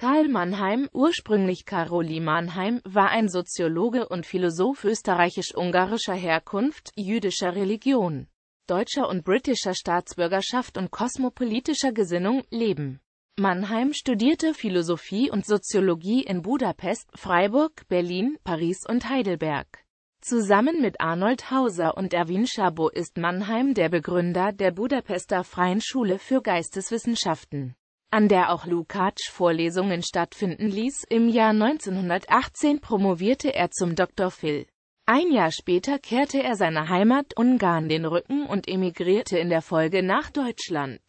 Karl Mannheim, ursprünglich Karoli Mannheim, war ein Soziologe und Philosoph österreichisch-ungarischer Herkunft, jüdischer Religion, deutscher und britischer Staatsbürgerschaft und kosmopolitischer Gesinnung, Leben. Mannheim studierte Philosophie und Soziologie in Budapest, Freiburg, Berlin, Paris und Heidelberg. Zusammen mit Arnold Hauser und Erwin Schabot ist Mannheim der Begründer der Budapester Freien Schule für Geisteswissenschaften an der auch Lukács Vorlesungen stattfinden ließ. Im Jahr 1918 promovierte er zum Dr. Phil. Ein Jahr später kehrte er seiner Heimat Ungarn den Rücken und emigrierte in der Folge nach Deutschland.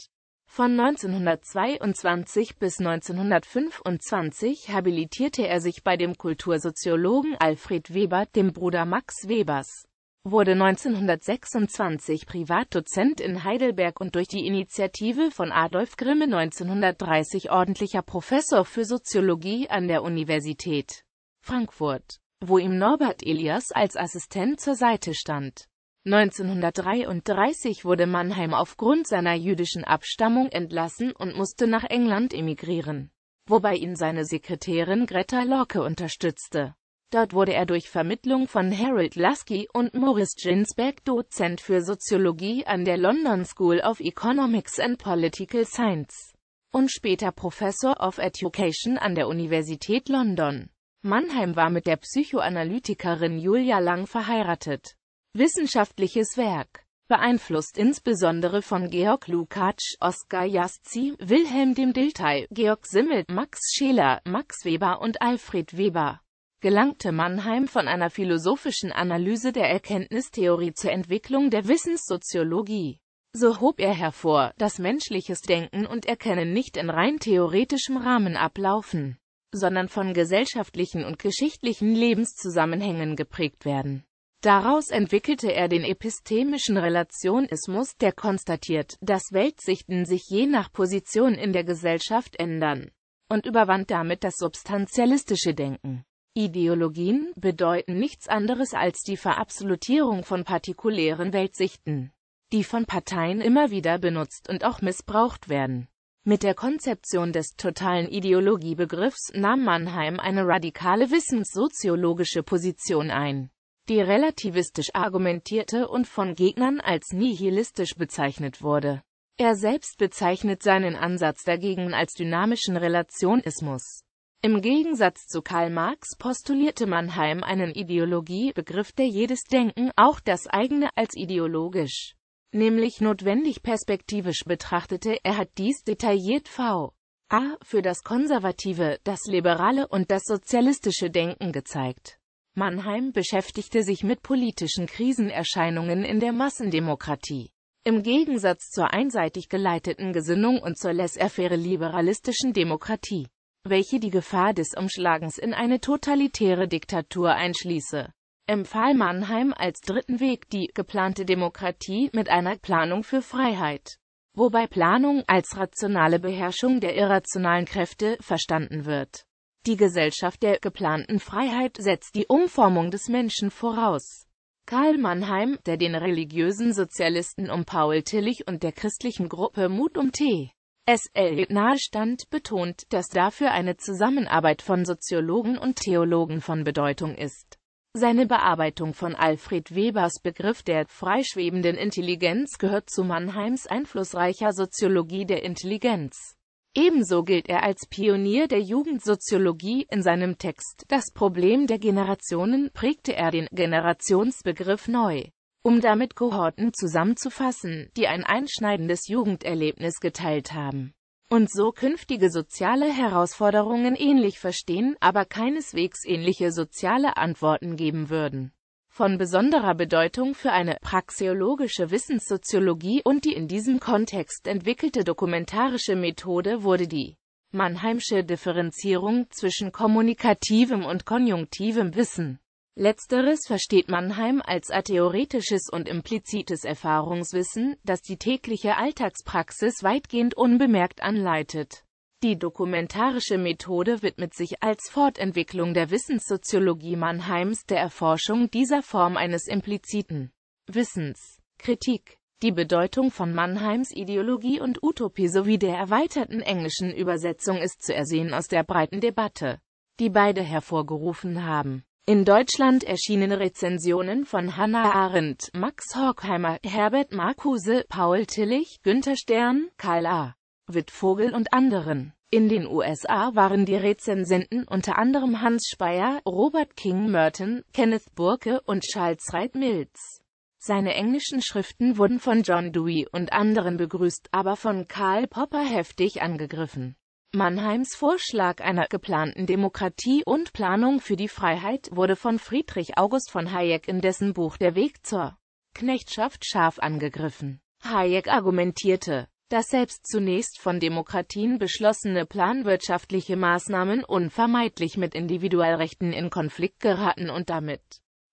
Von 1922 bis 1925 habilitierte er sich bei dem Kultursoziologen Alfred Weber, dem Bruder Max Webers wurde 1926 Privatdozent in Heidelberg und durch die Initiative von Adolf Grimme 1930 ordentlicher Professor für Soziologie an der Universität Frankfurt, wo ihm Norbert Elias als Assistent zur Seite stand. 1933 wurde Mannheim aufgrund seiner jüdischen Abstammung entlassen und musste nach England emigrieren, wobei ihn seine Sekretärin Greta Locke unterstützte. Dort wurde er durch Vermittlung von Harold Lasky und Morris Ginsberg Dozent für Soziologie an der London School of Economics and Political Science und später Professor of Education an der Universität London. Mannheim war mit der Psychoanalytikerin Julia Lang verheiratet. Wissenschaftliches Werk beeinflusst insbesondere von Georg Lukács, Oskar Jastzi, Wilhelm dem Dilthey, Georg Simmel, Max Scheler, Max Weber und Alfred Weber gelangte Mannheim von einer philosophischen Analyse der Erkenntnistheorie zur Entwicklung der Wissenssoziologie. So hob er hervor, dass menschliches Denken und Erkennen nicht in rein theoretischem Rahmen ablaufen, sondern von gesellschaftlichen und geschichtlichen Lebenszusammenhängen geprägt werden. Daraus entwickelte er den epistemischen Relationismus, der konstatiert, dass Weltsichten sich je nach Position in der Gesellschaft ändern und überwand damit das substantialistische Denken. Ideologien bedeuten nichts anderes als die Verabsolutierung von partikulären Weltsichten, die von Parteien immer wieder benutzt und auch missbraucht werden. Mit der Konzeption des totalen Ideologiebegriffs nahm Mannheim eine radikale wissenssoziologische Position ein, die relativistisch argumentierte und von Gegnern als nihilistisch bezeichnet wurde. Er selbst bezeichnet seinen Ansatz dagegen als dynamischen Relationismus. Im Gegensatz zu Karl Marx postulierte Mannheim einen Ideologiebegriff, der jedes Denken, auch das eigene, als ideologisch, nämlich notwendig perspektivisch betrachtete. Er hat dies detailliert v. a. für das konservative, das liberale und das sozialistische Denken gezeigt. Mannheim beschäftigte sich mit politischen Krisenerscheinungen in der Massendemokratie. Im Gegensatz zur einseitig geleiteten Gesinnung und zur laissez-faire liberalistischen Demokratie welche die Gefahr des Umschlagens in eine totalitäre Diktatur einschließe, empfahl Mannheim als dritten Weg die geplante Demokratie mit einer Planung für Freiheit, wobei Planung als rationale Beherrschung der irrationalen Kräfte verstanden wird. Die Gesellschaft der geplanten Freiheit setzt die Umformung des Menschen voraus. Karl Mannheim, der den religiösen Sozialisten um Paul Tillich und der christlichen Gruppe Mut um Tee SL nahestand, betont, dass dafür eine Zusammenarbeit von Soziologen und Theologen von Bedeutung ist. Seine Bearbeitung von Alfred Webers Begriff der freischwebenden Intelligenz gehört zu Mannheims einflussreicher Soziologie der Intelligenz. Ebenso gilt er als Pionier der Jugendsoziologie. In seinem Text Das Problem der Generationen prägte er den Generationsbegriff neu um damit Kohorten zusammenzufassen, die ein einschneidendes Jugenderlebnis geteilt haben und so künftige soziale Herausforderungen ähnlich verstehen, aber keineswegs ähnliche soziale Antworten geben würden. Von besonderer Bedeutung für eine praxeologische Wissenssoziologie und die in diesem Kontext entwickelte dokumentarische Methode wurde die Mannheimsche Differenzierung zwischen kommunikativem und konjunktivem Wissen. Letzteres versteht Mannheim als atheoretisches und implizites Erfahrungswissen, das die tägliche Alltagspraxis weitgehend unbemerkt anleitet. Die dokumentarische Methode widmet sich als Fortentwicklung der Wissenssoziologie Mannheims der Erforschung dieser Form eines impliziten Wissens. Kritik Die Bedeutung von Mannheims Ideologie und Utopie sowie der erweiterten englischen Übersetzung ist zu ersehen aus der breiten Debatte, die beide hervorgerufen haben. In Deutschland erschienen Rezensionen von Hannah Arendt, Max Horkheimer, Herbert Marcuse, Paul Tillich, Günter Stern, Karl A. Wittvogel und anderen. In den USA waren die Rezensenten unter anderem Hans Speyer, Robert King Merton, Kenneth Burke und Charles Reid Mills. Seine englischen Schriften wurden von John Dewey und anderen begrüßt, aber von Karl Popper heftig angegriffen. Mannheims Vorschlag einer geplanten Demokratie und Planung für die Freiheit wurde von Friedrich August von Hayek in dessen Buch Der Weg zur Knechtschaft scharf angegriffen. Hayek argumentierte, dass selbst zunächst von Demokratien beschlossene planwirtschaftliche Maßnahmen unvermeidlich mit Individualrechten in Konflikt geraten und damit,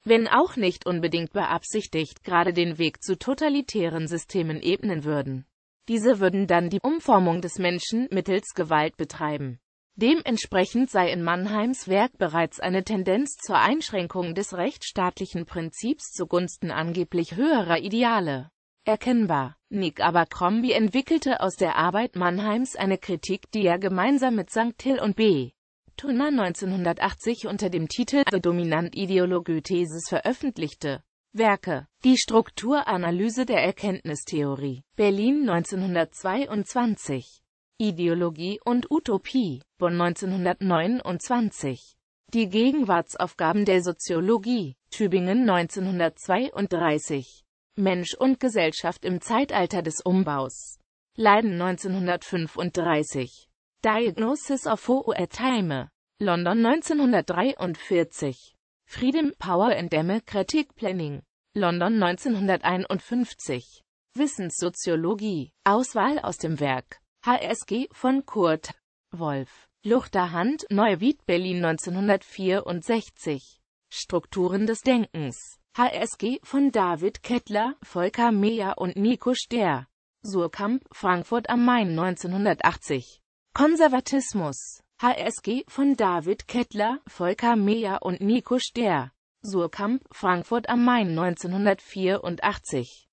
wenn auch nicht unbedingt beabsichtigt, gerade den Weg zu totalitären Systemen ebnen würden. Diese würden dann die Umformung des Menschen mittels Gewalt betreiben. Dementsprechend sei in Mannheims Werk bereits eine Tendenz zur Einschränkung des rechtsstaatlichen Prinzips zugunsten angeblich höherer Ideale erkennbar. Nick Abercrombie entwickelte aus der Arbeit Mannheims eine Kritik, die er gemeinsam mit St. Till und B. Turner 1980 unter dem Titel The Dominant Ideology Thesis veröffentlichte Werke. Die Strukturanalyse der Erkenntnistheorie. Berlin 1922. Ideologie und Utopie. Bonn 1929. Die Gegenwartsaufgaben der Soziologie. Tübingen 1932. Mensch und Gesellschaft im Zeitalter des Umbaus. Leiden 1935. Diagnosis of Our Time. London 1943. Freedom, Power and Democratic Planning. London 1951. Wissenssoziologie. Auswahl aus dem Werk. HSG von Kurt Wolf. Luchterhand, Neuwied, Berlin 1964. Strukturen des Denkens. HSG von David Kettler, Volker Meyer und Nico Ster. Surkamp, Frankfurt am Main 1980. Konservatismus. HSG von David Kettler, Volker Meyer und Nico Ster. Surkamp, Frankfurt am Main 1984